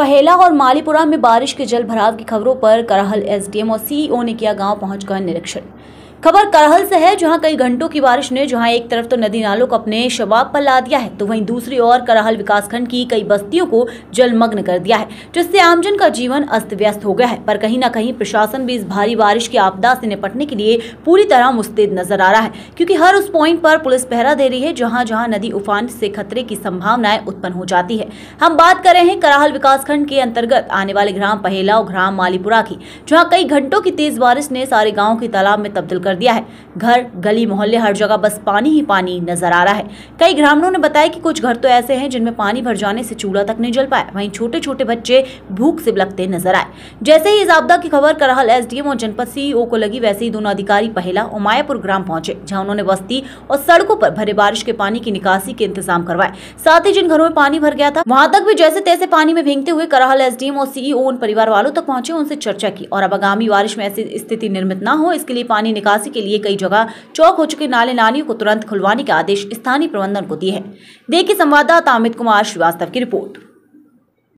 पहेला और मालीपुरा में बारिश के जल भराव की खबरों पर कराहल एसडीएम और सीईओ ने किया गांव पहुंचकर निरीक्षण खबर करहल से है जहां कई घंटों की बारिश ने जहां एक तरफ तो नदी नालों को अपने शबाब पर ला दिया है तो वहीं दूसरी ओर करहल विकासखंड की कई बस्तियों को जलमग्न कर दिया है जिससे आमजन का जीवन अस्त व्यस्त हो गया है पर कहीं ना कहीं प्रशासन भी इस भारी बारिश की आपदा से निपटने के लिए पूरी तरह मुस्तैद नजर आ रहा है क्योंकि हर उस पॉइंट पर पुलिस पहरा दे रही है जहाँ जहाँ नदी उफान से खतरे की संभावनाएं उत्पन्न हो जाती है हम बात कर रहे हैं कराहल विकासखंड के अंतर्गत आने वाले ग्राम पहेला और ग्राम मालीपुरा की जहाँ कई घंटों की तेज बारिश ने सारे गाँव के तालाब में तब्दील कर कर दिया है घर गली मोहल्ले हर जगह बस पानी ही पानी नजर आ रहा है कई ग्रामीणों ने बताया कि कुछ घर तो ऐसे हैं जिनमें पानी भर जाने से चूल्हा तक नहीं जल पाया वहीं छोटे छोटे बच्चे भूख से बिलखते नजर आए जैसे ही इस आपदा की खबर करहल एस और जनपद सीईओ को लगी वैसे ही दोनों अधिकारी पहला उमायापुर ग्राम पहुंचे जहाँ उन्होंने बस्ती और सड़कों पर भरे बारिश के पानी की निकासी के इंतजाम करवाए साथ ही जिन घरों में पानी भर गया था वहां तक भी जैसे तैसे पानी में भींगते हुए करहल एसडीएम और सीईओ उन परिवार वालों तक पहुंचे उनसे चर्चा की और अब आगामी बारिश में ऐसी स्थिति निर्मित न हो इसके लिए पानी निकास निकासी के लिए कई जगह चौक हो चुके नाले नालियों को तुरंत खुलवाने के आदेश स्थानीय प्रबंधन को दिए हैं देखिए संवाददाता अमित कुमार श्रीवास्तव की रिपोर्ट